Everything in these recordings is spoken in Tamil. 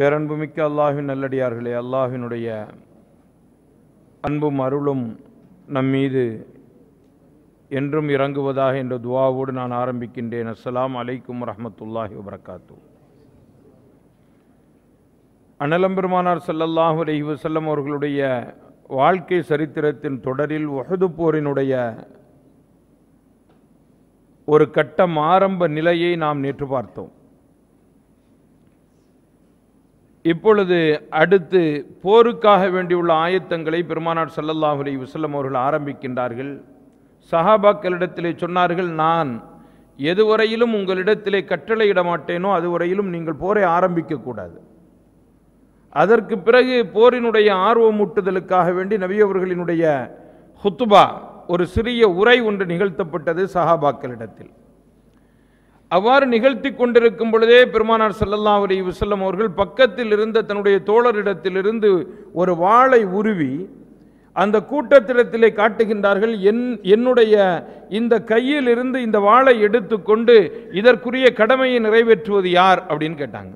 பேரன்புமிக்க அல்லாஹின் நல்லடியார்களே அல்லாஹினுடைய அன்பும் அருளும் நம் மீது என்றும் இறங்குவதாக என்ற துவாவோடு நான் ஆரம்பிக்கின்றேன் அஸ்லாம் அலைக்கும் ரஹமத்துல்லாஹி வபரகாத்து அனலம்பெருமானார் சல்லல்லாஹு அலஹி வசல்லம் அவர்களுடைய வாழ்க்கை சரித்திரத்தின் தொடரில் உகது போரினுடைய ஒரு கட்டம் ஆரம்ப நிலையை நாம் நேற்று பார்த்தோம் இப்பொழுது அடுத்து போருக்காக வேண்டியுள்ள ஆயத்தங்களை பெருமானார் சல்லல்லாஹு அலி வசல்லம் அவர்கள் ஆரம்பிக்கின்றார்கள் சஹாபாக்களிடத்திலே சொன்னார்கள் நான் எதுவரையிலும் உங்களிடத்திலே கட்டளையிட மாட்டேனோ அதுவரையிலும் நீங்கள் போரை ஆரம்பிக்கக்கூடாது அதற்கு பிறகு போரினுடைய ஆர்வமூட்டுதலுக்காக வேண்டி நபியவர்களினுடைய ஹுத்துபா ஒரு சிறிய உரை ஒன்று நிகழ்த்தப்பட்டது சஹாபாக்களிடத்தில் அவ்வாறு நிகழ்த்தி கொண்டிருக்கும் பொழுதே பெருமானார் செல்லல்லா அலி வசல்லம் அவர்கள் பக்கத்தில் இருந்த தன்னுடைய தோழரிடத்திலிருந்து ஒரு வாளை உருவி அந்த கூட்டத்திடத்திலே காட்டுகின்றார்கள் என் என்னுடைய இந்த கையில் இருந்து இந்த வாளை எடுத்துக்கொண்டு இதற்குரிய கடமையை நிறைவேற்றுவது யார் அப்படின்னு கேட்டாங்க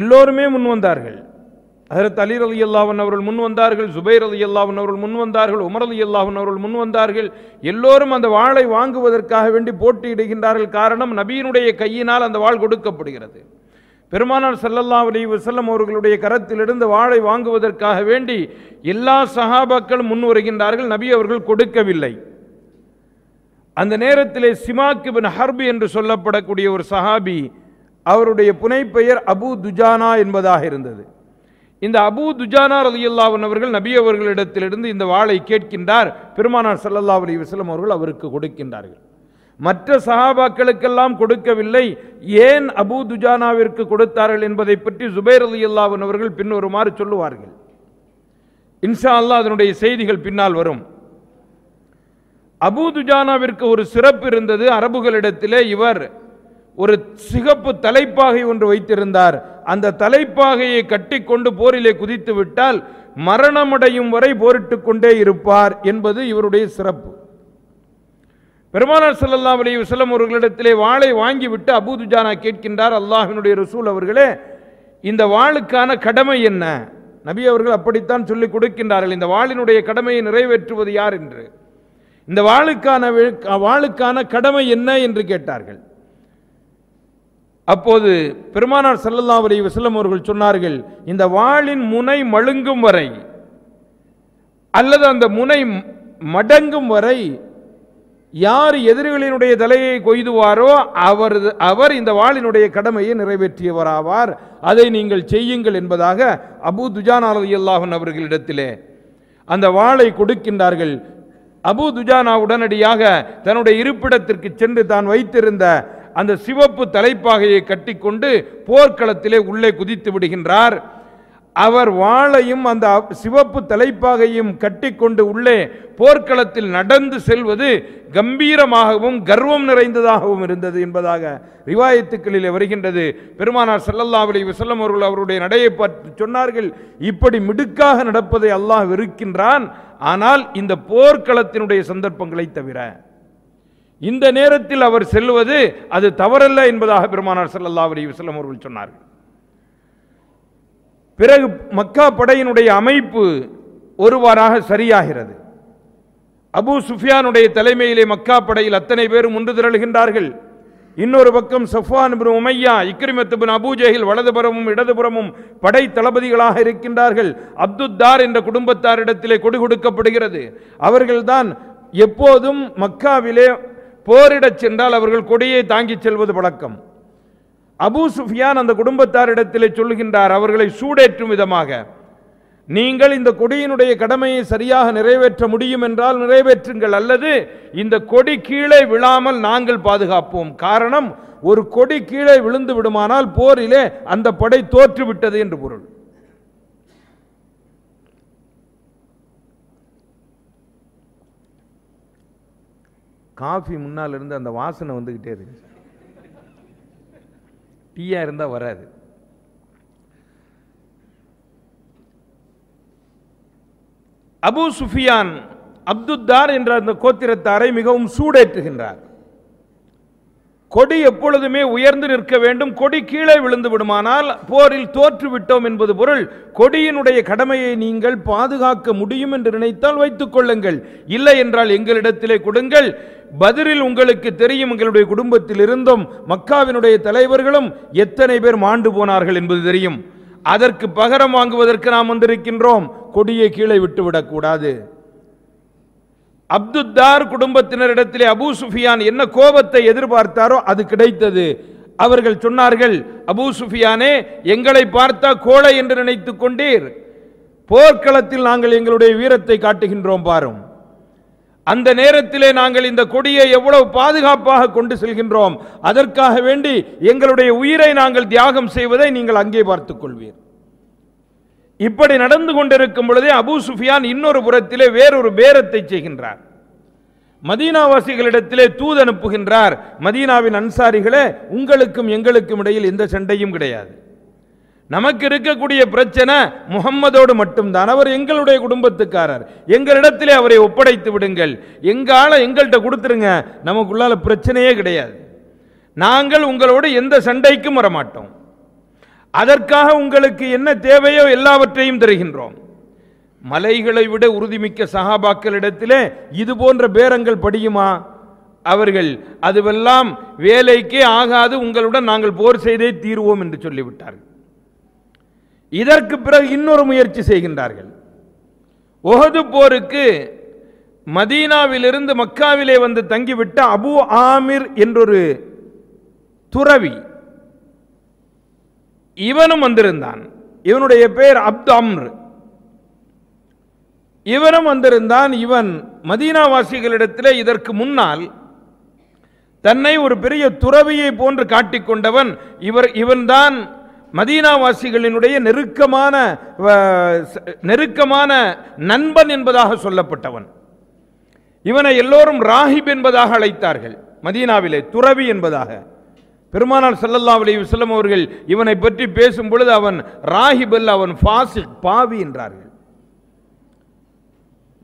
எல்லோருமே முன் வந்தார்கள் அதரத் அலீர் அலி அல்லாவன் அவர்கள் முன் வந்தார்கள் ஜுபைர் அலி அல்லாவன் அவர்கள் முன் வந்தார்கள் உமர் அலி அல்லாவன் அவர்கள் முன் வந்தார்கள் எல்லோரும் அந்த வாளை வாங்குவதற்காக வேண்டி போட்டியிடுகின்றார்கள் காரணம் நபியினுடைய கையினால் அந்த வாழ் கொடுக்கப்படுகிறது பெருமானார் சல்லல்லா அலி வசல்லம் அவர்களுடைய கரத்திலிருந்து வாழை வாங்குவதற்காக வேண்டி எல்லா சஹாபாக்கள் முன் வருகின்றார்கள் நபி அவர்கள் கொடுக்கவில்லை அந்த நேரத்திலே சிமாக்கு பின் ஹர்பு என்று சொல்லப்படக்கூடிய ஒரு சஹாபி அவருடைய புனைப்பெயர் அபு துஜானா என்பதாக இருந்தது இந்த அபு துஜானார் அலி அல்லாவன் அவர்கள் நபி அவர்களிடத்திலிருந்து இந்த வாளை கேட்கின்றார் பெருமானார் சல்லல்லா அலி வஸ்லம் அவர்கள் அவருக்கு கொடுக்கின்றார்கள் மற்ற சஹாபாக்களுக்கெல்லாம் கொடுக்கவில்லை ஏன் அபு துஜானாவிற்கு கொடுத்தார்கள் என்பதை பற்றி ஜுபைர் அலி அல்லாவன் அவர்கள் பின்வருமாறு சொல்லுவார்கள் இன்ஷா அல்லா அதனுடைய செய்திகள் பின்னால் வரும் அபு துஜானாவிற்கு ஒரு சிறப்பு இருந்தது அரபுகளிடத்திலே இவர் ஒரு சிகப்பு தலைப்பாகை ஒன்று வைத்திருந்தார் அந்த தலைப்பாகையை கட்டிக்கொண்டு போரிலே குதித்து விட்டால் மரணமடையும் வரை போரிட்டு கொண்டே இருப்பார் என்பது இவருடைய சிறப்பு பெருமானார் சல்லா அலி வசலம் அவர்களிடத்திலே வாளை வாங்கிவிட்டு அபூதுஜானா கேட்கின்றார் அல்லாஹினுடைய ரசூல் அவர்களே இந்த வாளுக்கான கடமை என்ன நபி அவர்கள் அப்படித்தான் சொல்லிக் கொடுக்கின்றார்கள் இந்த வாளினுடைய கடமையை நிறைவேற்றுவது யார் என்று இந்த வாளுக்கான வாளுக்கான கடமை என்ன என்று கேட்டார்கள் அப்போது பெருமானார் செல்லல்லா அலி வசல்லம் அவர்கள் சொன்னார்கள் இந்த வாளின் முனை மழுங்கும் வரை அல்லது அந்த முனை மடங்கும் வரை யார் எதிரிகளினுடைய தலையை கொய்துவாரோ அவர் அவர் இந்த வாளினுடைய கடமையை நிறைவேற்றியவராவார் அதை நீங்கள் செய்யுங்கள் என்பதாக அபு துஜானாலதி அல்லாஹன் அவர்களிடத்திலே அந்த வாளை கொடுக்கின்றார்கள் அபு துஜானா உடனடியாக தன்னுடைய இருப்பிடத்திற்கு சென்று தான் வைத்திருந்த அந்த சிவப்பு தலைப்பாகையை கட்டிக்கொண்டு போர்க்களத்திலே உள்ளே குதித்து விடுகின்றார் அவர் வாளையும் அந்த சிவப்பு தலைப்பாகையும் கட்டிக்கொண்டு உள்ளே போர்க்களத்தில் நடந்து செல்வது கம்பீரமாகவும் கர்வம் நிறைந்ததாகவும் இருந்தது என்பதாக ரிவாயத்துக்களிலே வருகின்றது பெருமானார் சல்லல்லா அலி அவர்கள் அவருடைய நடையை பார்த்து சொன்னார்கள் இப்படி மிடுக்காக நடப்பதை அல்லாஹ் வெறுக்கின்றான் ஆனால் இந்த போர்க்களத்தினுடைய சந்தர்ப்பங்களை தவிர இந்த நேரத்தில் அவர் செல்வது அது தவறல்ல என்பதாக பெருமானார் செல்லல்லா அவர் வஸ்லம் அவர்கள் சொன்னார்கள் பிறகு மக்கா படையினுடைய அமைப்பு ஒருவாறாக சரியாகிறது அபு சுஃபியானுடைய தலைமையிலே மக்கா படையில் அத்தனை பேரும் ஒன்று திரழுகின்றார்கள் இன்னொரு பக்கம் சஃப்வான் பின் உமையா இக்ரிமத்து பின் அபூஜெஹில் வலதுபுறமும் இடதுபுறமும் படை தளபதிகளாக இருக்கின்றார்கள் அப்துத்தார் என்ற குடும்பத்தாரிடத்திலே கொடு கொடுக்கப்படுகிறது அவர்கள்தான் எப்போதும் மக்காவிலே போரிடச் சென்றால் அவர்கள் கொடியை தாங்கிச் செல்வது வழக்கம் அபு சுஃபியான் அந்த குடும்பத்தாரிடத்திலே சொல்கின்றார் அவர்களை சூடேற்றும் விதமாக நீங்கள் இந்த கொடியினுடைய கடமையை சரியாக நிறைவேற்ற முடியும் என்றால் நிறைவேற்றுங்கள் அல்லது இந்த கொடி கீழே விழாமல் நாங்கள் பாதுகாப்போம் காரணம் ஒரு கொடி கீழே விழுந்து விடுமானால் போரிலே அந்த படை தோற்றுவிட்டது என்று பொருள் காஃபி முன்னால் இருந்து அந்த வாசனை வந்துக்கிட்டே இருக்கு டீயாக இருந்தால் வராது அபு சுஃபியான் அப்துத்தார் என்ற அந்த கோத்திரத்தாரை மிகவும் சூடேற்றுகின்றார் கொடி எப்பொழுதுமே உயர்ந்து நிற்க வேண்டும் கொடி கீழே விழுந்து விடுமானால் போரில் தோற்று விட்டோம் என்பது பொருள் கொடியினுடைய கடமையை நீங்கள் பாதுகாக்க முடியும் என்று நினைத்தால் வைத்துக் கொள்ளுங்கள் இல்லை என்றால் எங்களிடத்திலே கொடுங்கள் பதிலில் உங்களுக்கு தெரியும் எங்களுடைய குடும்பத்தில் இருந்தும் மக்காவினுடைய தலைவர்களும் எத்தனை பேர் மாண்டு போனார்கள் என்பது தெரியும் அதற்கு பகரம் வாங்குவதற்கு நாம் வந்திருக்கின்றோம் கொடியை கீழே விட்டுவிடக்கூடாது அப்துத்தார் குடும்பத்தினரிடத்திலே அபு சுஃபியான் என்ன கோபத்தை எதிர்பார்த்தாரோ அது கிடைத்தது அவர்கள் சொன்னார்கள் அபு சுஃபியானே எங்களை பார்த்தா கோழை என்று நினைத்து கொண்டீர் போர்க்களத்தில் நாங்கள் எங்களுடைய வீரத்தை காட்டுகின்றோம் பாரும் அந்த நேரத்திலே நாங்கள் இந்த கொடியை எவ்வளவு பாதுகாப்பாக கொண்டு செல்கின்றோம் அதற்காக வேண்டி எங்களுடைய உயிரை நாங்கள் தியாகம் செய்வதை நீங்கள் அங்கே பார்த்துக் கொள்வீர்கள் இப்படி நடந்து கொண்டிருக்கும் பொழுதே அபு சுஃபியான் இன்னொரு புறத்திலே வேறொரு பேரத்தை செய்கின்றார் மதீனாவாசிகளிடத்திலே தூது அனுப்புகின்றார் மதீனாவின் அன்சாரிகளே உங்களுக்கும் எங்களுக்கும் இடையில் எந்த சண்டையும் கிடையாது நமக்கு இருக்கக்கூடிய பிரச்சனை முகம்மதோடு மட்டும்தான் அவர் எங்களுடைய குடும்பத்துக்காரர் எங்களிடத்திலே அவரை ஒப்படைத்து விடுங்கள் எங்கால எங்கள்கிட்ட கொடுத்துருங்க நமக்குள்ளால பிரச்சனையே கிடையாது நாங்கள் உங்களோடு எந்த சண்டைக்கும் வரமாட்டோம் அதற்காக உங்களுக்கு என்ன தேவையோ எல்லாவற்றையும் தருகின்றோம் மலைகளை விட உறுதிமிக்க சகாபாக்களிடத்திலே இது போன்ற பேரங்கள் படியுமா அவர்கள் அதுவெல்லாம் வேலைக்கே ஆகாது உங்களுடன் நாங்கள் போர் செய்தே தீர்வோம் என்று சொல்லிவிட்டார்கள் இதற்கு பிறகு இன்னொரு முயற்சி செய்கின்றார்கள் ஒஹது போருக்கு மதீனாவிலிருந்து மக்காவிலே வந்து தங்கிவிட்ட அபு ஆமிர் என்றொரு துறவி இவனும் வந்திருந்தான் இவனுடைய பேர் அப்து அம்ரு இவனும் வந்திருந்தான் இவன் மதீனாவாசிகளிடத்தில் இதற்கு முன்னால் தன்னை ஒரு பெரிய துறவியை போன்று காட்டிக்கொண்டவன் இவர் இவன்தான் மதீனாவாசிகளினுடைய நெருக்கமான நெருக்கமான நண்பன் என்பதாக சொல்லப்பட்டவன் இவனை எல்லோரும் ராஹிப் என்பதாக அழைத்தார்கள் மதீனாவிலே துறவி என்பதாக பெருமானால் செல்லல்லா அலி வல்லம் அவர்கள் இவனை பற்றி பேசும் பொழுது அவன் ராஹிபல் அவன் பாசி பாவி என்றார்கள்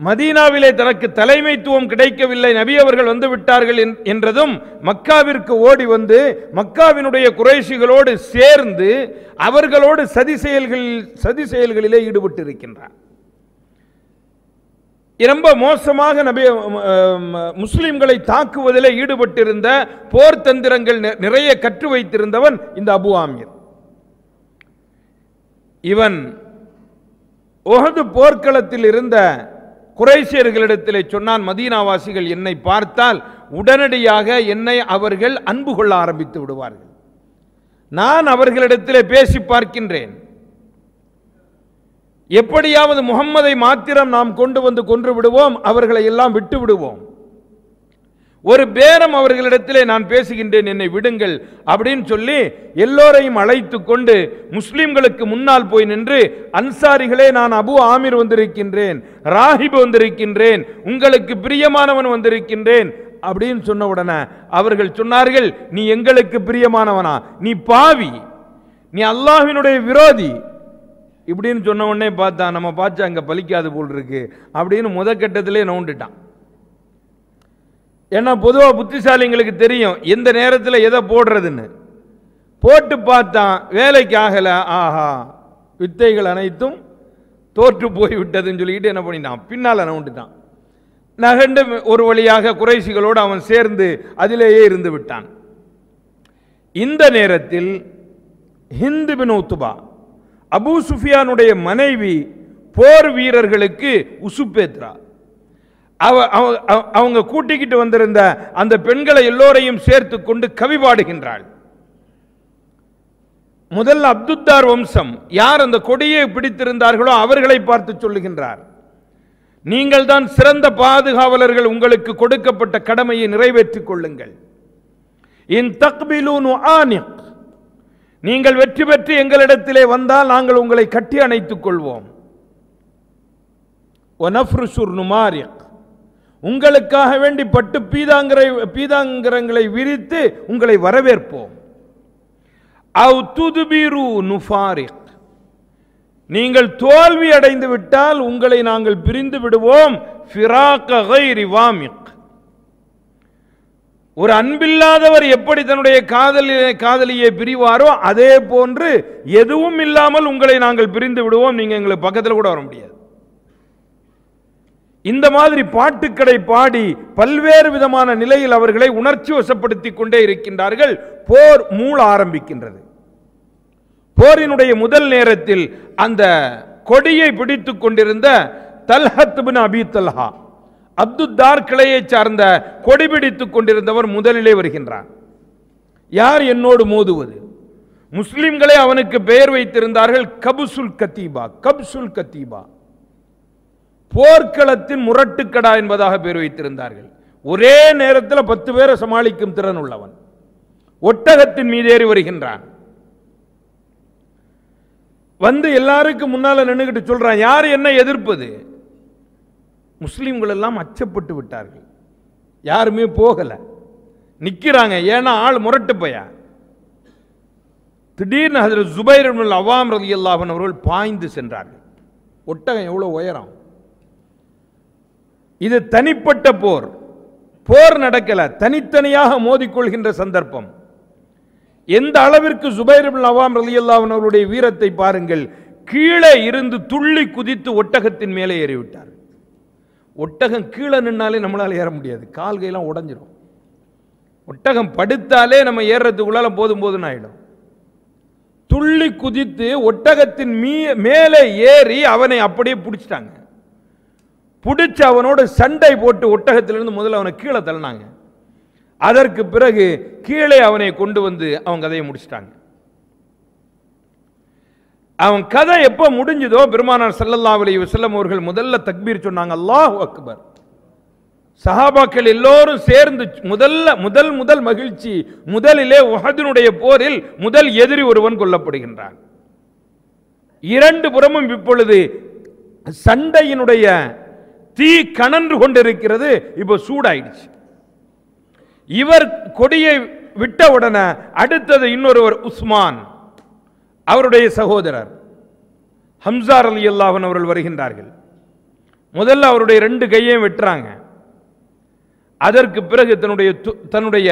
மதீனாவிலே தனக்கு தலைமைத்துவம் கிடைக்கவில்லை நபி அவர்கள் வந்து விட்டார்கள் என்றதும் மக்காவிற்கு ஓடி வந்து மக்காவினுடைய குறைசிகளோடு சேர்ந்து அவர்களோடு சதி செயல்களில் சதி செயல்களிலே இருக்கின்றான் ரொம்ப மோசமாக நபி முஸ்லிம்களை தாக்குவதில் ஈடுபட்டிருந்த போர் தந்திரங்கள் நிறைய கற்று வைத்திருந்தவன் இந்த அபு ஆமீர் இவன் ஒஹது போர்க்களத்தில் இருந்த குறைசியர்களிடத்தில் சொன்னான் மதீனாவாசிகள் என்னை பார்த்தால் உடனடியாக என்னை அவர்கள் அன்பு கொள்ள ஆரம்பித்து விடுவார்கள் நான் அவர்களிடத்தில் பேசி பார்க்கின்றேன் எப்படியாவது முகம்மதை மாத்திரம் நாம் கொண்டு வந்து கொன்று விடுவோம் அவர்களை எல்லாம் விட்டு விடுவோம் ஒரு பேரம் அவர்களிடத்திலே நான் பேசுகின்றேன் என்னை விடுங்கள் அப்படின்னு சொல்லி எல்லோரையும் அழைத்து கொண்டு முஸ்லிம்களுக்கு முன்னால் போய் நின்று அன்சாரிகளே நான் அபு ஆமீர் வந்திருக்கின்றேன் ராஹிப் வந்திருக்கின்றேன் உங்களுக்கு பிரியமானவன் வந்திருக்கின்றேன் அப்படின்னு சொன்ன உடனே அவர்கள் சொன்னார்கள் நீ எங்களுக்கு பிரியமானவனா நீ பாவி நீ அல்லாஹினுடைய விரோதி இப்படின்னு சொன்ன உடனே பார்த்தா நம்ம பார்த்து அங்கே பலிக்காது போல் இருக்கு அப்படின்னு முத கட்டத்திலே நோண்டுட்டான் ஏன்னா பொதுவாக புத்திசாலிங்களுக்கு தெரியும் எந்த நேரத்தில் எதை போடுறதுன்னு போட்டு பார்த்தான் வேலைக்கு ஆகலை ஆஹா வித்தைகள் அனைத்தும் தோற்று போய்விட்டதுன்னு சொல்லிக்கிட்டு என்ன பண்ணிட்டான் பின்னால் நவுண்டுட்டான் நகண்டு ஒரு வழியாக குறைசிகளோடு அவன் சேர்ந்து அதிலேயே இருந்து விட்டான் இந்த நேரத்தில் ஹிந்து பின் உத்துபா அபு சுஃபியானுடைய மனைவி போர் வீரர்களுக்கு உசுப்பேத்ரா அவ அவங்க கூட்டிக்கிட்டு வந்திருந்த அந்த பெண்களை எல்லோரையும் சேர்த்து கொண்டு கவி பாடுகின்றாள் முதல் அப்துத்தார் வம்சம் யார் அந்த கொடியை பிடித்திருந்தார்களோ அவர்களை பார்த்து சொல்லுகின்றார் நீங்கள் தான் சிறந்த பாதுகாவலர்கள் உங்களுக்கு கொடுக்கப்பட்ட கடமையை நிறைவேற்றிக் கொள்ளுங்கள் இன் தக்பிலூன் ஆனிக் நீங்கள் வெற்றி பெற்று எங்களிடத்திலே வந்தால் நாங்கள் உங்களை கட்டி அணைத்துக் கொள்வோம் ஒனஃப்ருசுர் உங்களுக்காக வேண்டி பட்டு பீதாங்கரை பீதாங்கரங்களை விரித்து உங்களை வரவேற்போம் அவ் துதுபிரு நுஃபாரிக் நீங்கள் தோல்வி அடைந்து விட்டால் உங்களை நாங்கள் பிரிந்து விடுவோம் ஃபிராக வாமிக் ஒரு அன்பில்லாதவர் எப்படி தன்னுடைய காதலி காதலியை பிரிவாரோ அதே போன்று எதுவும் இல்லாமல் உங்களை நாங்கள் பிரிந்து விடுவோம் நீங்கள் எங்களுக்கு பக்கத்தில் கூட வர முடியாது இந்த மாதிரி பாட்டுக்கடை பாடி பல்வேறு விதமான நிலையில் அவர்களை உணர்ச்சி வசப்படுத்தி கொண்டே இருக்கின்றார்கள் போர் மூள ஆரம்பிக்கின்றது போரினுடைய முதல் நேரத்தில் அந்த கொடியை பிடித்துக் கொண்டிருந்த தல்ஹத் அபி தல்ஹா அப்துத்தார் கிளையை சார்ந்த கொடிபிடித்து கொண்டிருந்தவர் முதலிலே வருகின்றான் யார் என்னோடு மோதுவது முஸ்லிம்களே அவனுக்கு பெயர் வைத்திருந்தார்கள் கபுசுல் கத்தீபா கப்சுல் கத்தீபா போர்க்களத்தின் முரட்டுக்கடா என்பதாக பெயர் வைத்திருந்தார்கள் ஒரே நேரத்தில் பத்து பேரை சமாளிக்கும் திறன் உள்ளவன் ஒட்டகத்தின் மீதேறி வருகின்றான் வந்து எல்லாருக்கும் முன்னால் நின்றுகிட்டு சொல்றான் யார் என்ன எதிர்ப்பது முஸ்லீம்கள் எல்லாம் அச்சப்பட்டு விட்டார்கள் யாருமே போகலை நிற்கிறாங்க ஏன்னா ஆள் முரட்டு பையா திடீர்னு அதில் ஜுபைர் அவாம் ரதி அல்லாஹன் அவர்கள் பாய்ந்து சென்றார்கள் ஒட்டகம் எவ்வளோ உயரம் இது தனிப்பட்ட போர் போர் நடக்கல தனித்தனியாக மோதிக்கொள்கின்ற சந்தர்ப்பம் எந்த அளவிற்கு ஜுபைர் அவாம் ரலி அல்லாஹன் அவருடைய வீரத்தை பாருங்கள் கீழே இருந்து துள்ளி குதித்து ஒட்டகத்தின் மேலே ஏறிவிட்டார் ஒட்டகம் கீழே நின்னாலே நம்மளால் ஏற முடியாது கால் கையெல்லாம் உடஞ்சிரும் ஒட்டகம் படுத்தாலே நம்ம ஏறுறதுக்குள்ளால போதும் போதுன்னு ஆகிடும் துள்ளி குதித்து ஒட்டகத்தின் மீ மேலே ஏறி அவனை அப்படியே பிடிச்சிட்டாங்க பிடிச்சி அவனோட சண்டை போட்டு ஒட்டகத்திலிருந்து முதல்ல அவனை கீழே தள்ளினாங்க அதற்கு பிறகு கீழே அவனை கொண்டு வந்து அவங்க அதையை முடிச்சிட்டாங்க அவன் கதை எப்போ முடிஞ்சதோ பெருமானார் சல்லல்லா அலி வசல்லம் அவர்கள் முதல்ல தக்பீர் சொன்னாங்க அல்லாஹ் அக்பர் சஹாபாக்கள் எல்லோரும் சேர்ந்து முதல்ல முதல் முதல் மகிழ்ச்சி முதலிலே உகதினுடைய போரில் முதல் எதிரி ஒருவன் கொல்லப்படுகின்றான் இரண்டு புறமும் இப்பொழுது சண்டையினுடைய தீ கணன்று கொண்டிருக்கிறது இப்போ சூடாயிடுச்சு இவர் கொடியை விட்ட உடனே அடுத்தது இன்னொருவர் உஸ்மான் அவருடைய சகோதரர் ஹம்சார் அலி அல்லாஹன் அவர்கள் வருகின்றார்கள் முதல்ல அவருடைய ரெண்டு கையையும் வெட்டுறாங்க அதற்கு பிறகு தன்னுடைய தன்னுடைய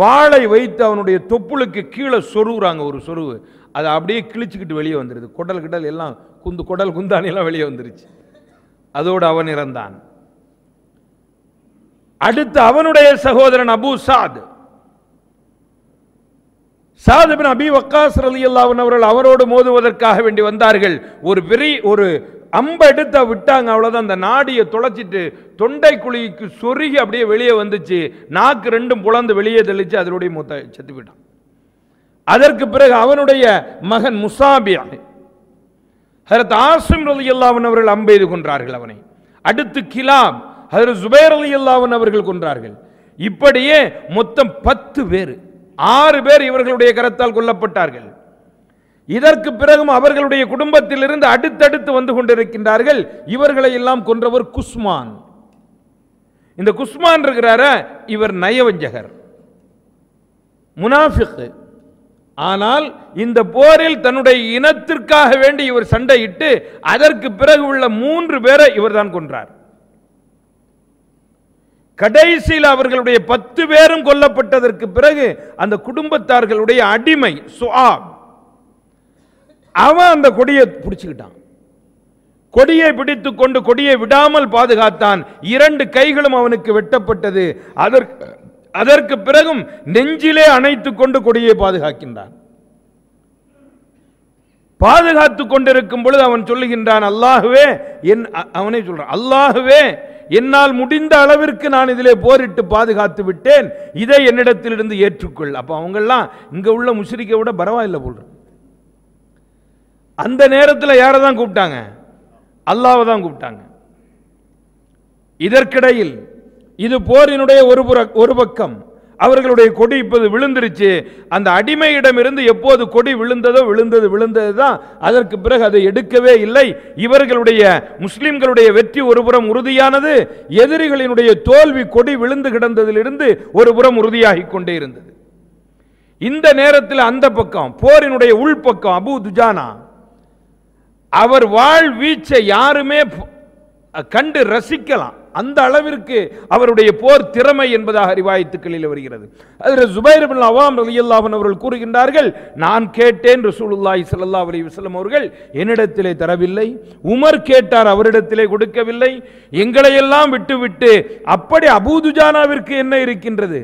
வாளை வைத்து அவனுடைய தொப்புளுக்கு கீழே சொருகுறாங்க ஒரு சொருவு அதை அப்படியே கிழிச்சுக்கிட்டு வெளியே வந்துடுது குடல் கிடல் எல்லாம் குந்து குடல் குந்தானியெல்லாம் வெளியே வந்துருச்சு அதோடு அவன் இறந்தான் அடுத்து அவனுடைய சகோதரன் அபு சாத் சாதபின் அபி வக்காஸ் அலி அல்லாவின் அவர்கள் அவரோடு மோதுவதற்காக வேண்டி வந்தார்கள் ஒரு பெரிய ஒரு அம்பை எடுத்த விட்டாங்க அவ்வளோதான் அந்த நாடியை தொலைச்சிட்டு தொண்டை குழிக்கு சொருகி அப்படியே வெளியே வந்துச்சு நாக்கு ரெண்டும் புலந்து வெளியே தெளித்து அதனுடைய மூத்த செத்து அதற்கு பிறகு அவனுடைய மகன் முசாபியா ஹரத் ஆசிம் அலி அல்லாவின் அவர்கள் அம்பை இது கொன்றார்கள் அவனை அடுத்து கிலாம் ஹரத் ஜுபேர் அலி அல்லாவின் அவர்கள் கொன்றார்கள் இப்படியே மொத்தம் பத்து பேர் ஆறு பேர் இவர்களுடைய கரத்தால் கொல்லப்பட்டார்கள் இதற்கு பிறகும் அவர்களுடைய குடும்பத்திலிருந்து அடுத்தடுத்து வந்து கொண்டிருக்கின்றார்கள் இவர்களை எல்லாம் கொன்றவர் குஸ்மான் இந்த குஸ்மான் இருக்கிறார இவர் நயவஞ்சகர் முனாஃபிக் ஆனால் இந்த போரில் தன்னுடைய இனத்திற்காக வேண்டி இவர் சண்டையிட்டு அதற்கு பிறகு உள்ள மூன்று பேரை இவர் தான் கொன்றார் கடைசியில் அவர்களுடைய பத்து பேரும் கொல்லப்பட்டதற்கு பிறகு அந்த குடும்பத்தார்களுடைய அடிமை அவன் அந்த கொடியை பிடிச்சுக்கிட்டான் கொடியை பிடித்து கொண்டு கொடியை விடாமல் பாதுகாத்தான் இரண்டு கைகளும் அவனுக்கு வெட்டப்பட்டது அதற்கு அதற்கு பிறகும் நெஞ்சிலே அணைத்துக் கொண்டு கொடியை பாதுகாக்கின்றான் பாதுகாத்து கொண்டிருக்கும் பொழுது அவன் சொல்லுகின்றான் அல்லாகவே என் அவனே சொல்றான் அல்லாகவே என்னால் முடிந்த அளவிற்கு நான் இதிலே போரிட்டு பாதுகாத்து விட்டேன் இதை என்னிடத்திலிருந்து ஏற்றுக்கொள் அப்போ அவங்கெல்லாம் இங்கே உள்ள முஷரிக்கை விட பரவாயில்ல போல் அந்த நேரத்தில் யாரை தான் கூப்பிட்டாங்க அல்லாவை தான் கூப்பிட்டாங்க இதற்கிடையில் இது போரினுடைய ஒரு புற ஒரு பக்கம் அவர்களுடைய கொடி இப்போது விழுந்துருச்சு அந்த அடிமையிடமிருந்து எப்போது கொடி விழுந்ததோ விழுந்தது விழுந்தது தான் அதற்கு பிறகு அதை எடுக்கவே இல்லை இவர்களுடைய முஸ்லிம்களுடைய வெற்றி ஒரு புறம் உறுதியானது எதிரிகளினுடைய தோல்வி கொடி விழுந்து கிடந்ததிலிருந்து ஒரு புறம் உறுதியாகி கொண்டே இருந்தது இந்த நேரத்தில் அந்த பக்கம் போரினுடைய உள்பக்கம் அபு துஜானா அவர் வாழ் வீச்சை யாருமே கண்டு ரசிக்கலாம் அந்த அளவிற்கு அவருடைய போர் திறமை என்பதாக அறிவாயத்துக்களில் வருகிறது அதில் ஜுபைர் பின் அவாம் அல்லாஹன் அவர்கள் கூறுகின்றார்கள் நான் கேட்டேன் ரசூலுல்லாய் சல்லா அலி வஸ்லம் அவர்கள் என்னிடத்திலே தரவில்லை உமர் கேட்டார் அவரிடத்திலே கொடுக்கவில்லை எங்களையெல்லாம் விட்டுவிட்டு அப்படி அபூதுஜானாவிற்கு என்ன இருக்கின்றது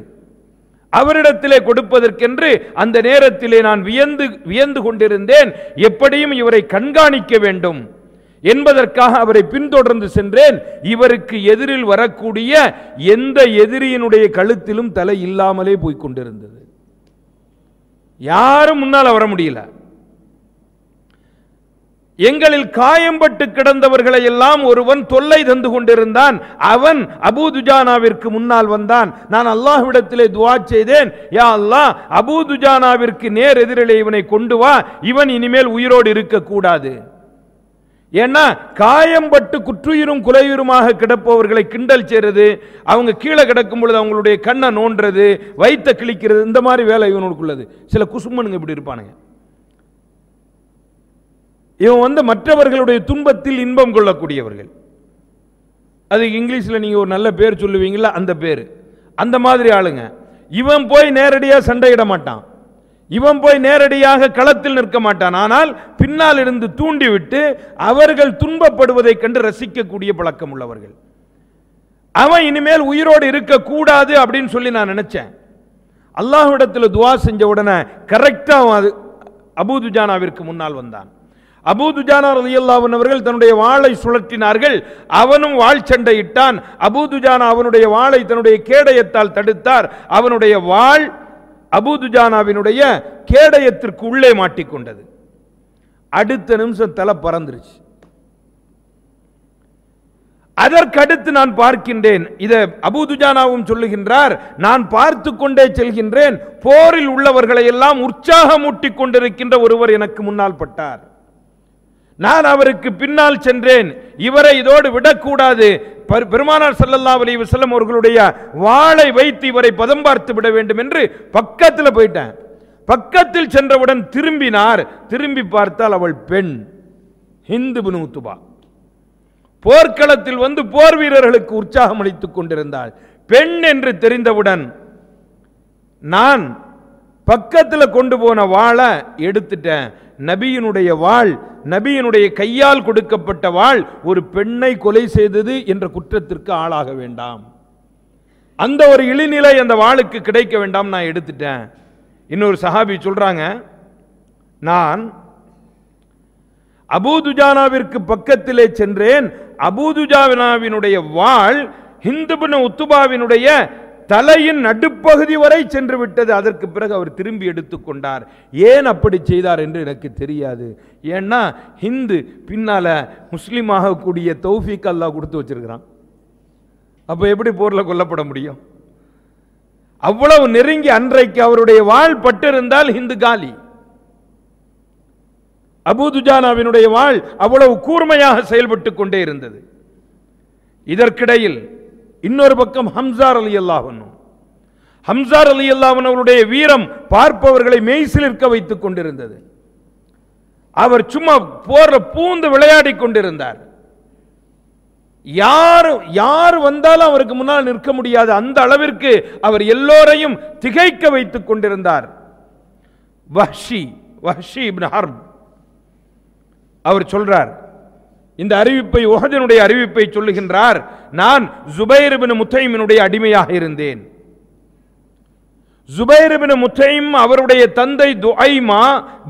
அவரிடத்திலே கொடுப்பதற்கென்று அந்த நேரத்திலே நான் வியந்து வியந்து கொண்டிருந்தேன் எப்படியும் இவரை கண்காணிக்க வேண்டும் என்பதற்காக அவரை பின்தொடர்ந்து சென்றேன் இவருக்கு எதிரில் வரக்கூடிய எந்த எதிரியினுடைய கழுத்திலும் தலை இல்லாமலே போய்கொண்டிருந்தது யாரும் முன்னால் வர முடியல எங்களில் காயம்பட்டு கிடந்தவர்களை எல்லாம் ஒருவன் தொல்லை தந்து கொண்டிருந்தான் அவன் அபூதுஜானாவிற்கு முன்னால் வந்தான் நான் அல்லாஹ்விடத்திலே துவா செய்தேன் யா அல்லாஹ் அபூதுஜானாவிற்கு நேர் எதிரிலே இவனை கொண்டு வா இவன் இனிமேல் உயிரோடு இருக்கக்கூடாது ஏன்னா காயம்பட்டு குற்றுயிரும் குலையுருமாக கிடப்பவர்களை கிண்டல் செய்கிறது அவங்க கீழே கிடக்கும் பொழுது அவங்களுடைய கண்ணை நோண்டுறது வயிற்ற கிழிக்கிறது இந்த மாதிரி வேலை இவனுக்குள்ளது சில குசுமனுங்க இப்படி இருப்பானுங்க இவன் வந்து மற்றவர்களுடைய துன்பத்தில் இன்பம் கொள்ளக்கூடியவர்கள் அது இங்கிலீஷில் நீங்கள் ஒரு நல்ல பேர் சொல்லுவீங்களா அந்த பேர் அந்த மாதிரி ஆளுங்க இவன் போய் நேரடியாக சண்டையிட மாட்டான் இவன் போய் நேரடியாக களத்தில் நிற்க மாட்டான் ஆனால் பின்னால் இருந்து தூண்டிவிட்டு அவர்கள் துன்பப்படுவதை கண்டு ரசிக்கக்கூடிய பழக்கம் உள்ளவர்கள் அவன் இனிமேல் உயிரோடு இருக்கக்கூடாது அப்படின்னு சொல்லி நான் நினைச்சேன் அல்லாஹ்விடத்தில் துவா செஞ்ச உடனே கரெக்டாக அது அபூதுஜானாவிற்கு முன்னால் வந்தான் அபூதுஜானா ரலியல்லாவன் அவர்கள் தன்னுடைய வாளை சுழற்றினார்கள் அவனும் வாழ் சண்டையிட்டான் அபூதுஜானா அவனுடைய வாளை தன்னுடைய கேடயத்தால் தடுத்தார் அவனுடைய வாழ் அபுதுஜானாவினுடைய கேடயத்திற்கு உள்ளே மாட்டிக்கொண்டது அடுத்த நிமிஷம் தலை பறந்துருச்சு அதற்கடுத்து நான் பார்க்கின்றேன் இதை அபூதுஜானாவும் சொல்லுகின்றார் நான் பார்த்து கொண்டே செல்கின்றேன் போரில் உள்ளவர்களை எல்லாம் உற்சாகமூட்டிக் கொண்டிருக்கின்ற ஒருவர் எனக்கு முன்னால் பட்டார் நான் அவருக்கு பின்னால் சென்றேன் இவரை இதோடு விடக்கூடாது பெருமானார் சல்லல்லா அலி வசல்லம் அவர்களுடைய வாளை வைத்து இவரை பதம் பார்த்து விட வேண்டும் என்று பக்கத்தில் போயிட்டேன் பக்கத்தில் சென்றவுடன் திரும்பினார் திரும்பி பார்த்தால் அவள் பெண் ஹிந்து பினுத்துபா போர்க்களத்தில் வந்து போர் வீரர்களுக்கு உற்சாகம் அளித்துக் கொண்டிருந்தாள் பெண் என்று தெரிந்தவுடன் நான் பக்கத்தில் கொண்டு போன வாழை எடுத்துட்டேன் நபியினுடைய வாழ் நபியினுடைய கையால் கொடுக்கப்பட்ட வாழ் ஒரு பெண்ணை கொலை செய்தது என்ற குற்றத்திற்கு ஆளாக வேண்டாம் அந்த ஒரு இழிநிலை அந்த வாளுக்கு கிடைக்க வேண்டாம் நான் எடுத்துட்டேன் இன்னொரு சஹாபி சொல்றாங்க நான் அபூதுஜானாவிற்கு பக்கத்திலே சென்றேன் அபூதுஜானாவினுடைய வாழ் ஹிந்துபின் உத்துபாவினுடைய தலையின் நடுப்பகுதி வரை சென்று விட்டது அதற்கு பிறகு அவர் திரும்பி எடுத்துக்கொண்டார் ஏன் அப்படி செய்தார் என்று எனக்கு தெரியாது ஏன்னா ஹிந்து பின்னால் முஸ்லீம் ஆகக்கூடிய தௌஃபிக் அல்லா கொடுத்து வச்சிருக்கிறான் அப்போ எப்படி போரில் கொல்லப்பட முடியும் அவ்வளவு நெருங்கி அன்றைக்கு அவருடைய வாழ் பட்டிருந்தால் ஹிந்து காலி அபுதுஜானாவினுடைய வாழ் அவ்வளவு கூர்மையாக செயல்பட்டு கொண்டே இருந்தது இதற்கிடையில் இன்னொரு பக்கம் ஹம்சார் அலி அல்லாஹனும் ஹம்சார் அலி அல்லாஹன் அவருடைய வீரம் பார்ப்பவர்களை மெய்சிலிருக்க வைத்துக் கொண்டிருந்தது அவர் சும்மா போற பூந்து விளையாடி கொண்டிருந்தார் யார் யார் வந்தாலும் அவருக்கு முன்னால் நிற்க முடியாது அந்த அளவிற்கு அவர் எல்லோரையும் திகைக்க வைத்துக் கொண்டிருந்தார் வஹ்ஷி வஹ்ஷி இப்னு அவர் சொல்றார் இந்த அறிவிப்பை உகதனுடைய அறிவிப்பை சொல்லுகின்றார் நான் ஜுபைரபின் முத்தைமினுடைய அடிமையாக இருந்தேன் ஜுபைரபின் முத்தைம் அவருடைய தந்தை துஐமா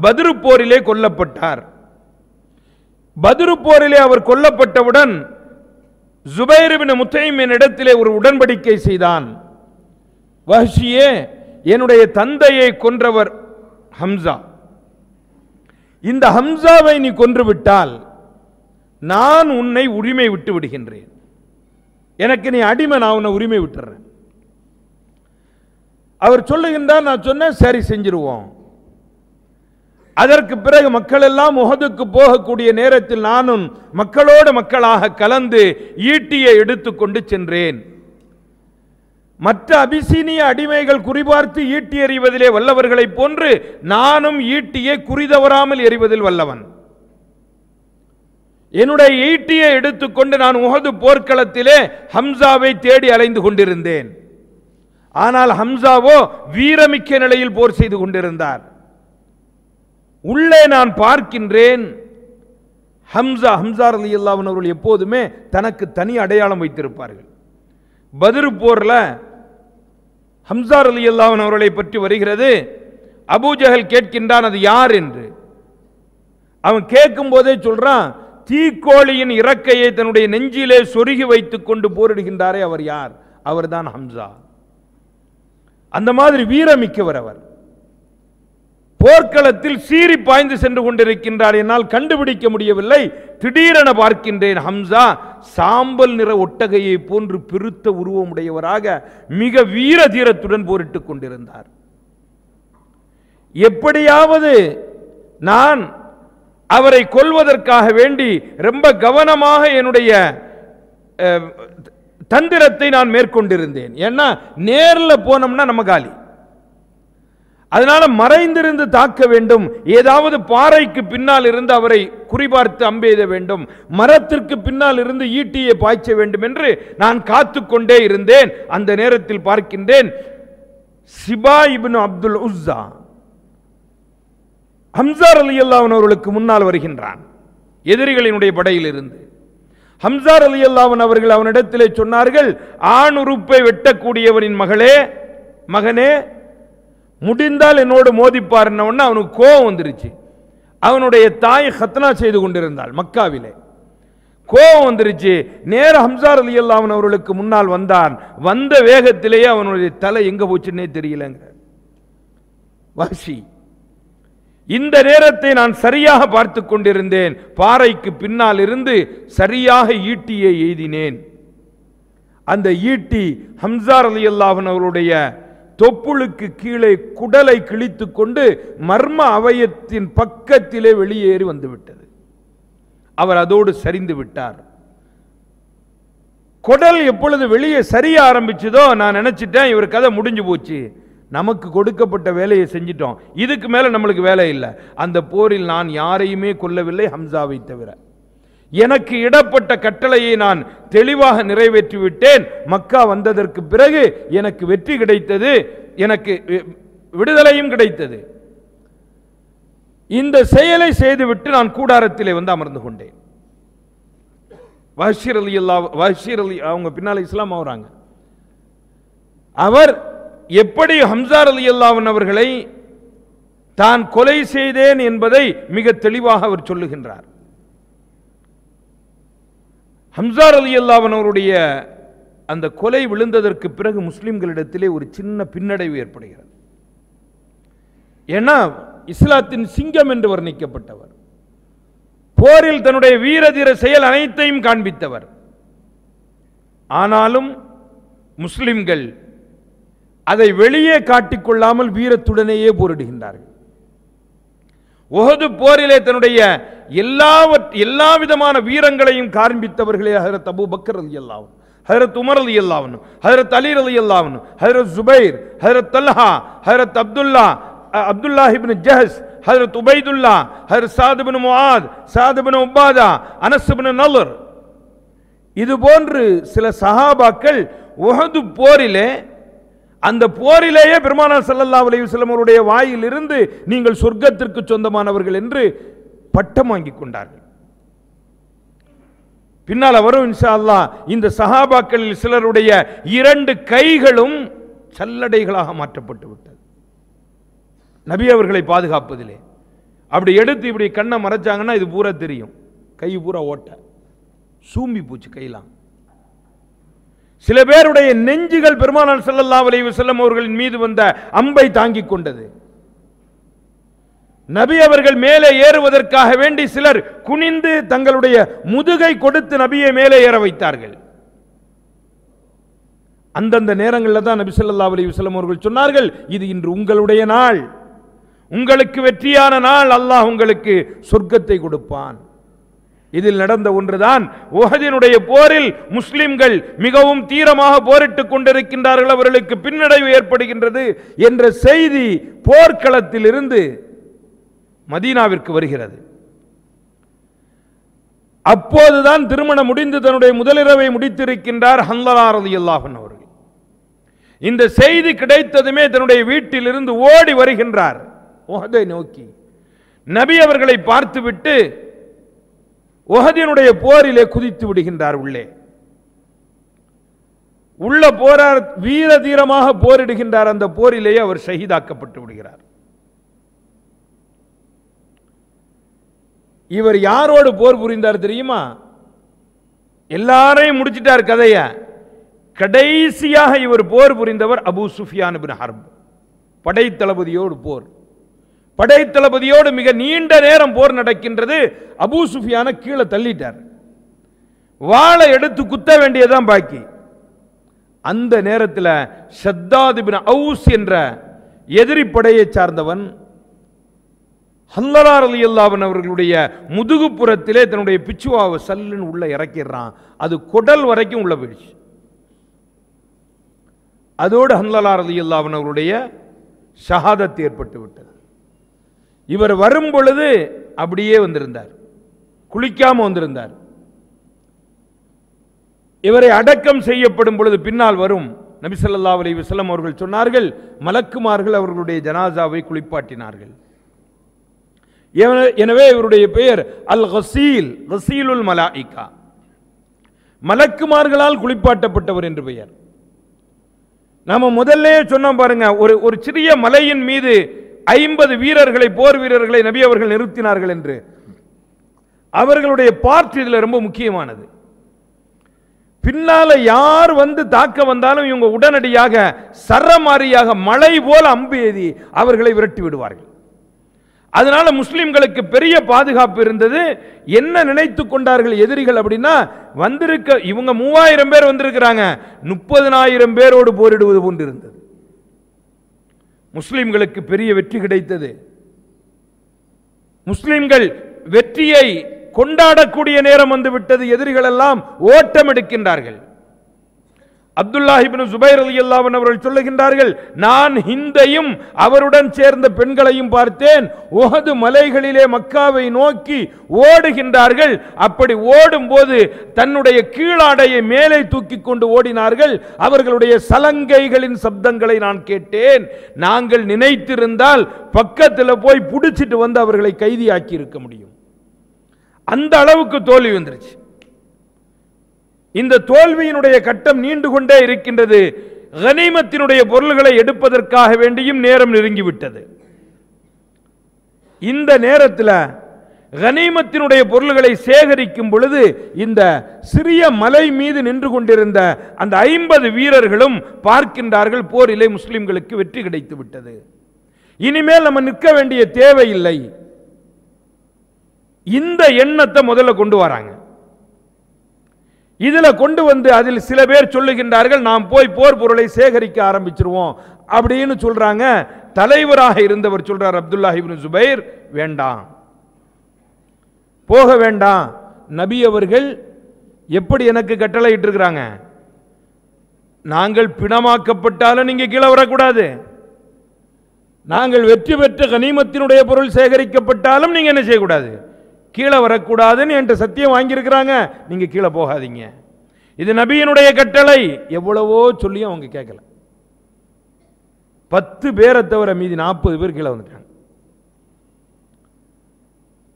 பதிரு போரிலே கொல்லப்பட்டார் பதிரு போரிலே அவர் கொல்லப்பட்டவுடன் ஜுபைரபின் முத்தைமின் என்னிடத்திலே ஒரு உடன்படிக்கை செய்தான் வஹஷியே என்னுடைய தந்தையை கொன்றவர் ஹம்சா இந்த ஹம்சாவை நீ கொன்றுவிட்டால் நான் உன்னை உரிமை விட்டு விடுகின்றேன் எனக்கு நீ அடிமை நான் உன்னை உரிமை விட்டுறேன் அவர் சொல்லுகின்றார் நான் சொன்னேன் சரி செஞ்சிருவோம் அதற்கு பிறகு மக்கள் எல்லாம் முகதுக்கு போகக்கூடிய நேரத்தில் நானும் மக்களோடு மக்களாக கலந்து ஈட்டியை எடுத்துக்கொண்டு சென்றேன் மற்ற அபிசீனிய அடிமைகள் குறிபார்த்து ஈட்டி எறிவதிலே வல்லவர்களைப் போன்று நானும் ஈட்டியை குறிதவறாமல் எறிவதில் வல்லவன் என்னுடைய ஈட்டியை எடுத்துக்கொண்டு நான் உகது போர்க்களத்திலே ஹம்சாவை தேடி அலைந்து கொண்டிருந்தேன் ஆனால் ஹம்சாவோ வீரமிக்க நிலையில் போர் செய்து கொண்டிருந்தார் உள்ளே நான் பார்க்கின்றேன் ஹம்சா ஹம்சார் அலி அல்லாவின் அவர்கள் எப்போதுமே தனக்கு தனி அடையாளம் வைத்திருப்பார்கள் பதிரு போரில் ஹம்சார் அலி அல்லாவின் அவர்களை பற்றி வருகிறது அபூஜகல் கேட்கின்றான் அது யார் என்று அவன் கேட்கும் போதே சொல்றான் தீக்கோழியின் இறக்கையை தன்னுடைய நெஞ்சிலே சொருகி வைத்துக் கொண்டு போரிடுகின்றாரே அவர் யார் அவர் தான் ஹம்சா அந்த மாதிரி வீரமிக்கவர் அவர் போர்க்களத்தில் சீறி பாய்ந்து சென்று கொண்டிருக்கின்றார் என்னால் கண்டுபிடிக்க முடியவில்லை திடீரென பார்க்கின்றேன் ஹம்சா சாம்பல் நிற ஒட்டகையை போன்று பெருத்த உருவமுடையவராக மிக வீர தீரத்துடன் போரிட்டுக் கொண்டிருந்தார் எப்படியாவது நான் அவரை கொள்வதற்காக வேண்டி ரொம்ப கவனமாக என்னுடைய தந்திரத்தை நான் மேற்கொண்டிருந்தேன் ஏன்னா நேரில் போனோம்னா நம்ம காலி அதனால மறைந்திருந்து தாக்க வேண்டும் ஏதாவது பாறைக்கு பின்னால் இருந்து அவரை குறிபார்த்து அம்பெய்த வேண்டும் மரத்திற்கு பின்னால் இருந்து ஈட்டியை பாய்ச்ச வேண்டும் என்று நான் காத்து கொண்டே இருந்தேன் அந்த நேரத்தில் பார்க்கின்றேன் சிபா இபின் அப்துல் உஸ்ஸா ஹம்சார் அலி அல்லாவன் அவர்களுக்கு முன்னால் வருகின்றான் எதிரிகளினுடைய படையிலிருந்து ஹம்சார் அலி அல்லாவன் அவர்கள் அவனிடத்திலே சொன்னார்கள் ஆண் உறுப்பை வெட்டக்கூடியவனின் மகளே மகனே முடிந்தால் என்னோடு மோதிப்பாருன்னொன்னு அவனுக்கு கோவம் வந்துருச்சு அவனுடைய தாய் ஹத்னா செய்து கொண்டிருந்தாள் மக்காவிலே கோபம் வந்துருச்சு நேர ஹம்சார் அலி அல்லாவன் அவர்களுக்கு முன்னால் வந்தான் வந்த வேகத்திலேயே அவனுடைய தலை எங்கே போச்சுன்னே தெரியலங்க வாசி இந்த நேரத்தை நான் சரியாக பார்த்து கொண்டிருந்தேன் பாறைக்கு பின்னால் இருந்து சரியாக ஈட்டியை எய்தினேன் அந்த ஈட்டி ஹம்சார் அலி அல்லாஹன் அவருடைய தொப்புளுக்கு கீழே குடலை கிழித்து கொண்டு மர்ம அவயத்தின் பக்கத்திலே வெளியேறி வந்துவிட்டது அவர் அதோடு சரிந்து விட்டார் குடல் எப்பொழுது வெளியே சரிய ஆரம்பிச்சதோ நான் நினச்சிட்டேன் இவர் கதை முடிஞ்சு போச்சு நமக்கு கொடுக்கப்பட்ட வேலையை செஞ்சிட்டோம் இதுக்கு மேலே நம்மளுக்கு வேலை இல்லை அந்த போரில் நான் யாரையுமே கொல்லவில்லை ஹம்சாவை தவிர எனக்கு இடப்பட்ட கட்டளையை நான் தெளிவாக நிறைவேற்றிவிட்டேன் மக்கா வந்ததற்கு பிறகு எனக்கு வெற்றி கிடைத்தது எனக்கு விடுதலையும் கிடைத்தது இந்த செயலை செய்துவிட்டு நான் கூடாரத்திலே வந்து அமர்ந்து கொண்டேன் வஷீர் அலி அல்லா வஷீர் அலி அவங்க பின்னால் இஸ்லாம் ஆகுறாங்க அவர் எப்படி ஹம்சார் அலி அல்லாவன் அவர்களை தான் கொலை செய்தேன் என்பதை மிக தெளிவாக அவர் சொல்லுகின்றார் ஹம்சார் அலி அல்லாவன் அவருடைய அந்த கொலை விழுந்ததற்கு பிறகு முஸ்லிம்களிடத்திலே ஒரு சின்ன பின்னடைவு ஏற்படுகிறது ஏன்னா இஸ்லாத்தின் சிங்கம் என்று வர்ணிக்கப்பட்டவர் போரில் தன்னுடைய வீரதீர செயல் அனைத்தையும் காண்பித்தவர் ஆனாலும் முஸ்லிம்கள் அதை வெளியே காட்டிக்கொள்ளாமல் வீரத்துடனேயே போரிடுகின்றார்கள் உகது போரிலே தன்னுடைய எல்லாவற் எல்லா விதமான வீரங்களையும் காண்பித்தவர்களே ஹரத் அபு பக்கர் அலி அல்லாவும் ஹரத் உமர் அலி அல்லாவனும் ஹரத் அலி அலி அல்லாவனும் ஹரத் ஜுபைர் ஹரத் தல்ஹா ஹரத் அப்துல்லா அப்துல்லா இப்னு ஜஹஸ் ஹரத் உபைதுல்லா ஹரத் சாதுபின் முஆத் சாதுபின் உபாதா அனசுபின் நலர் இது போன்று சில சஹாபாக்கள் உஹது போரிலே அந்த போரிலேயே பெருமானார் சல்லல்லா அலையுசல்லம் அவருடைய வாயிலிருந்து நீங்கள் சொர்க்கத்திற்கு சொந்தமானவர்கள் என்று பட்டம் வாங்கி கொண்டார்கள் பின்னால் வரும் இன்ஷா இந்த சஹாபாக்களில் சிலருடைய இரண்டு கைகளும் சல்லடைகளாக மாற்றப்பட்டு விட்டது நபி அவர்களை பாதுகாப்பதிலே அப்படி எடுத்து இப்படி கண்ணை மறைச்சாங்கன்னா இது பூரா தெரியும் கை பூரா ஓட்ட சூம்பி பூச்சு கையெல்லாம் சில பேருடைய நெஞ்சுகள் பெருமானார் செல்லல்லா வலைவு செல்லம் அவர்களின் மீது வந்த அம்பை தாங்கிக் கொண்டது நபி அவர்கள் மேலே ஏறுவதற்காக வேண்டி சிலர் குனிந்து தங்களுடைய முதுகை கொடுத்து நபியை மேலே ஏற வைத்தார்கள் அந்தந்த நேரங்களில் தான் நபி சொல்லா அலி வசலம் அவர்கள் சொன்னார்கள் இது இன்று உங்களுடைய நாள் உங்களுக்கு வெற்றியான நாள் அல்லாஹ் உங்களுக்கு சொர்க்கத்தை கொடுப்பான் இதில் நடந்த ஒன்றுதான் உஹதினுடைய போரில் முஸ்லிம்கள் மிகவும் தீரமாக போரிட்டுக் கொண்டிருக்கின்றார்கள் அவர்களுக்கு பின்னடைவு ஏற்படுகின்றது என்ற செய்தி போர்க்களத்தில் இருந்து மதீனாவிற்கு வருகிறது அப்போதுதான் திருமணம் முடிந்து தன்னுடைய முதலிரவை முடித்திருக்கின்றார் ஹந்தலாரதி அல்லாஹன் அவர்கள் இந்த செய்தி கிடைத்ததுமே தன்னுடைய வீட்டிலிருந்து ஓடி வருகின்றார் நோக்கி நபி அவர்களை பார்த்துவிட்டு ஒஹதினுடைய போரிலே குதித்து விடுகின்றார் உள்ளே உள்ள போரார் வீர தீரமாக போரிடுகின்றார் அந்த போரிலேயே அவர் ஷகிதாக்கப்பட்டு விடுகிறார் இவர் யாரோடு போர் புரிந்தார் தெரியுமா எல்லாரையும் முடிச்சிட்டார் கதைய கடைசியாக இவர் போர் புரிந்தவர் அபு சுஃபியான் படை தளபதியோடு படைத்தளபதியோடு போர் படை தளபதியோடு மிக நீண்ட நேரம் போர் நடக்கின்றது அபு சுஃபியான கீழே தள்ளிட்டார் வாழை எடுத்து குத்த வேண்டியதுதான் பாக்கி அந்த நேரத்தில் ஷத்தாதிபின் அவுஸ் என்ற எதிரி படையை சார்ந்தவன் ஹல்லலார் அலி அல்லாவன் அவர்களுடைய முதுகுப்புறத்திலே தன்னுடைய பிச்சுவாவை சல்லுன்னு உள்ளே இறக்கிடுறான் அது குடல் வரைக்கும் உள்ளே போயிடுச்சு அதோடு ஹல்லலார் அலி அல்லாவன் அவருடைய ஷஹாதத் ஏற்பட்டு விட்டது இவர் வரும் பொழுது அப்படியே வந்திருந்தார் குளிக்காம வந்திருந்தார் இவரை அடக்கம் செய்யப்படும் பொழுது பின்னால் வரும் நபிசல்லா அலி வசலம் அவர்கள் சொன்னார்கள் மலக்குமார்கள் அவர்களுடைய ஜனாசாவை குளிப்பாட்டினார்கள் எனவே இவருடைய பெயர் அல் ஹசீல் ஹசீலுல் மலாயிகா மலக்குமார்களால் குளிப்பாட்டப்பட்டவர் என்று பெயர் நாம முதல்ல சொன்னோம் பாருங்க ஒரு ஒரு சிறிய மலையின் மீது ஐம்பது வீரர்களை போர் வீரர்களை நபி அவர்கள் நிறுத்தினார்கள் என்று அவர்களுடைய பார்ட் இதில் ரொம்ப முக்கியமானது பின்னால யார் வந்து தாக்க வந்தாலும் இவங்க உடனடியாக சரமாரியாக மழை போல அம்பு எதி அவர்களை விரட்டி விடுவார்கள் அதனால முஸ்லிம்களுக்கு பெரிய பாதுகாப்பு இருந்தது என்ன நினைத்து கொண்டார்கள் எதிரிகள் அப்படின்னா வந்திருக்க இவங்க மூவாயிரம் பேர் வந்திருக்கிறாங்க முப்பதனாயிரம் பேரோடு போரிடுவது போன்று இருந்தது முஸ்லிம்களுக்கு பெரிய வெற்றி கிடைத்தது முஸ்லிம்கள் வெற்றியை கொண்டாடக்கூடிய நேரம் வந்துவிட்டது எதிரிகள் எல்லாம் ஓட்டம் எடுக்கின்றார்கள் அப்துல்லாஹிபின் சுபைர் அலி அல்லாவன் அவர்கள் சொல்லுகின்றார்கள் நான் ஹிந்தையும் அவருடன் சேர்ந்த பெண்களையும் பார்த்தேன் உகது மலைகளிலே மக்காவை நோக்கி ஓடுகின்றார்கள் அப்படி ஓடும் போது தன்னுடைய கீழாடையை மேலே தூக்கி கொண்டு ஓடினார்கள் அவர்களுடைய சலங்கைகளின் சப்தங்களை நான் கேட்டேன் நாங்கள் நினைத்திருந்தால் பக்கத்தில் போய் பிடிச்சிட்டு வந்து அவர்களை கைதியாக்கி இருக்க முடியும் அந்த அளவுக்கு தோல்வி வந்துருச்சு இந்த தோல்வியினுடைய கட்டம் நீண்டு கொண்டே இருக்கின்றது கனிமத்தினுடைய பொருள்களை எடுப்பதற்காக வேண்டியும் நேரம் நெருங்கிவிட்டது இந்த நேரத்தில் கனிமத்தினுடைய பொருள்களை சேகரிக்கும் பொழுது இந்த சிறிய மலை மீது நின்று கொண்டிருந்த அந்த ஐம்பது வீரர்களும் பார்க்கின்றார்கள் போரிலே முஸ்லிம்களுக்கு வெற்றி கிடைத்து விட்டது இனிமேல் நம்ம நிற்க வேண்டிய தேவையில்லை இந்த எண்ணத்தை முதல்ல கொண்டு வராங்க இதில் கொண்டு வந்து அதில் சில பேர் சொல்லுகின்றார்கள் நாம் போய் போர் பொருளை சேகரிக்க ஆரம்பிச்சிருவோம் அப்படின்னு சொல்கிறாங்க தலைவராக இருந்தவர் சொல்கிறார் அப்துல்லா ஜுபைர் வேண்டாம் போக வேண்டாம் நபி அவர்கள் எப்படி எனக்கு கட்டளை இருக்கிறாங்க நாங்கள் பிணமாக்கப்பட்டாலும் நீங்கள் கீழே வரக்கூடாது நாங்கள் வெற்றி பெற்ற கனிமத்தினுடைய பொருள் சேகரிக்கப்பட்டாலும் நீங்கள் என்ன செய்யக்கூடாது கீழே வரக்கூடாதுன்னு என்கிட்ட சத்தியம் வாங்கியிருக்கிறாங்க நீங்கள் கீழே போகாதீங்க இது நபியினுடைய கட்டளை எவ்வளவோ சொல்லியும் அவங்க கேட்கல பத்து பேரை தவிர மீதி நாற்பது பேர் கீழே வந்துட்டாங்க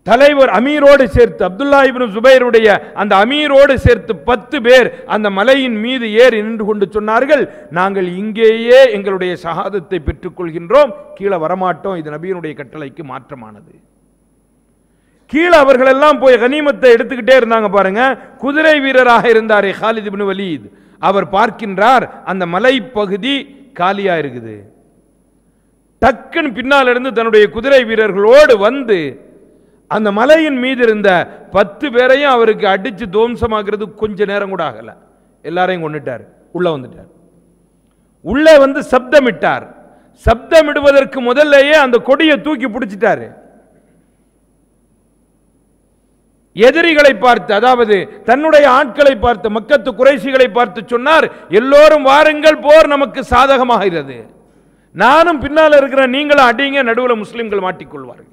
தலைவர் அமீரோடு சேர்த்து அப்துல்லா இபின் சுபைருடைய அந்த அமீரோடு சேர்த்து பத்து பேர் அந்த மலையின் மீது ஏறி நின்று கொண்டு சொன்னார்கள் நாங்கள் இங்கேயே எங்களுடைய சகாதத்தை பெற்றுக்கொள்கின்றோம் கீழே வரமாட்டோம் இது நபியினுடைய கட்டளைக்கு மாற்றமானது கீழே அவர்கள் எல்லாம் போய் கனிமத்தை எடுத்துக்கிட்டே இருந்தாங்க பாருங்க குதிரை வீரராக இருந்தாரே ஹாலித் இப்னு வலீத் அவர் பார்க்கின்றார் அந்த மலைப்பகுதி காலியா இருக்குது டக்குன்னு பின்னால் இருந்து தன்னுடைய குதிரை வீரர்களோடு வந்து அந்த மலையின் மீது இருந்த பத்து பேரையும் அவருக்கு அடித்து துவம்சமாக்குறது கொஞ்ச நேரம் கூட ஆகலை எல்லாரையும் கொண்டுட்டார் உள்ளே வந்துட்டார் உள்ளே வந்து சப்தமிட்டார் சப்தமிடுவதற்கு முதல்லையே அந்த கொடியை தூக்கி பிடிச்சிட்டாரு எதிரிகளை பார்த்து அதாவது தன்னுடைய ஆட்களை பார்த்து மக்கத்து குறைசிகளை பார்த்து சொன்னார் எல்லோரும் வாருங்கள் போர் நமக்கு சாதகமாகிறது நானும் பின்னால் இருக்கிற நீங்களும் அடிங்க நடுவில் முஸ்லிம்கள் மாட்டிக்கொள்வார்கள்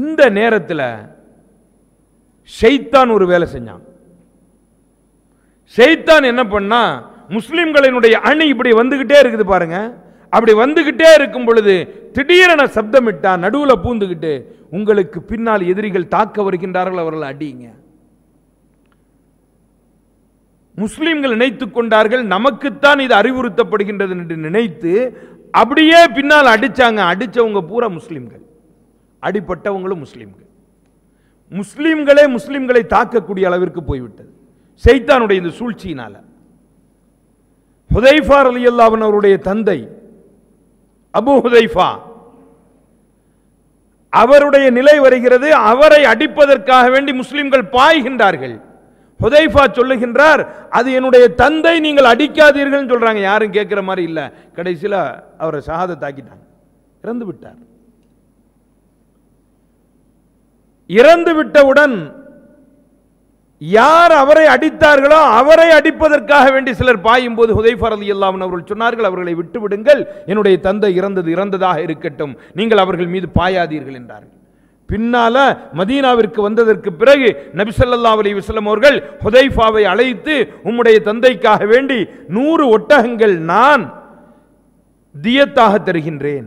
இந்த நேரத்தில் ஷெய்தான் ஒரு வேலை செஞ்சான் ஷெய்தான் என்ன பண்ணா முஸ்லிம்களினுடைய அணி இப்படி வந்துகிட்டே இருக்குது பாருங்க அப்படி வந்துகிட்டே இருக்கும் பொழுது திடீரென சப்தமிட்டா நடுவில் பூந்துக்கிட்டு உங்களுக்கு பின்னால் எதிரிகள் தாக்க வருகின்றார்கள் அவர்கள் அடியுங்க முஸ்லிம்கள் நினைத்து கொண்டார்கள் நமக்குத்தான் இது அறிவுறுத்தப்படுகின்றது என்று நினைத்து அப்படியே பின்னால் அடித்தாங்க அடித்தவங்க பூரா முஸ்லிம்கள் அடிப்பட்டவங்களும் முஸ்லீம்கள் முஸ்லீம்களே முஸ்லிம்களை தாக்கக்கூடிய அளவிற்கு போய்விட்டது செய்தானுடைய இந்த சூழ்ச்சியினால் ஹுதைஃபார் அலி அல்லாவின் அவருடைய தந்தை அபு ஹுதைஃபா அவருடைய நிலை வருகிறது அவரை அடிப்பதற்காக வேண்டி முஸ்லிம்கள் பாய்கின்றார்கள் ஹுதைஃபா சொல்லுகின்றார் அது என்னுடைய தந்தை நீங்கள் அடிக்காதீர்கள் சொல்றாங்க யாரும் கேட்குற மாதிரி இல்லை கடைசியில் அவரை சாத தாக்கிட்டாங்க இறந்து விட்டார் இறந்து விட்டவுடன் யார் அவரை அடித்தார்களோ அவரை அடிப்பதற்காக வேண்டி சிலர் பாயும் போது ஹுதைஃபரது இல்லாமல் அவர்கள் சொன்னார்கள் அவர்களை விட்டுவிடுங்கள் என்னுடைய தந்தை இறந்தது இறந்ததாக இருக்கட்டும் நீங்கள் அவர்கள் மீது பாயாதீர்கள் என்றார்கள் பின்னால மதீனாவிற்கு வந்ததற்கு பிறகு நபிசல்லா அலி வசலம் அவர்கள் ஹுதைஃபாவை அழைத்து உம்முடைய தந்தைக்காக வேண்டி நூறு ஒட்டகங்கள் நான் தியத்தாக தருகின்றேன்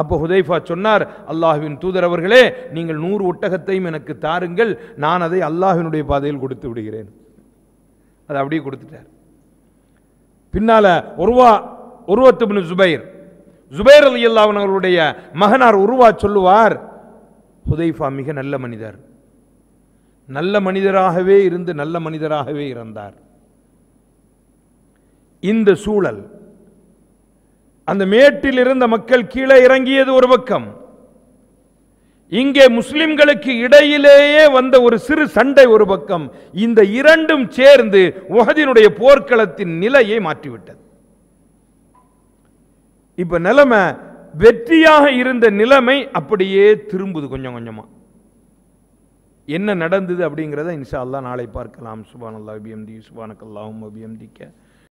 அப்போ ஹுதைஃபா சொன்னார் அல்லாஹுவின் தூதர் அவர்களே நீங்கள் நூறு ஒட்டகத்தையும் எனக்கு தாருங்கள் நான் அதை அல்லாஹினுடைய பாதையில் கொடுத்து விடுகிறேன் அதை அப்படியே கொடுத்துட்டார் பின்னால ஒருவா உருவத்துபின் ஜுபைர் ஜுபைர் அலி அல்லாவன் அவர்களுடைய மகனார் உருவா சொல்லுவார் ஹுதைஃபா மிக நல்ல மனிதர் நல்ல மனிதராகவே இருந்து நல்ல மனிதராகவே இறந்தார் இந்த சூழல் அந்த மேட்டில் இருந்த மக்கள் கீழே இறங்கியது ஒரு பக்கம் இங்கே முஸ்லிம்களுக்கு இடையிலேயே வந்த ஒரு சிறு சண்டை ஒரு பக்கம் இந்த இரண்டும் சேர்ந்து உகதினுடைய போர்க்களத்தின் நிலையை மாற்றிவிட்டது இப்ப நிலைமை வெற்றியாக இருந்த நிலைமை அப்படியே திரும்புது கொஞ்சம் கொஞ்சமா என்ன நடந்தது அப்படிங்கிறத இன்ஷா அல்லா நாளை பார்க்கலாம் சுபான் அல்லா அபிஎம்டி சுபானக் அல்லாஹும்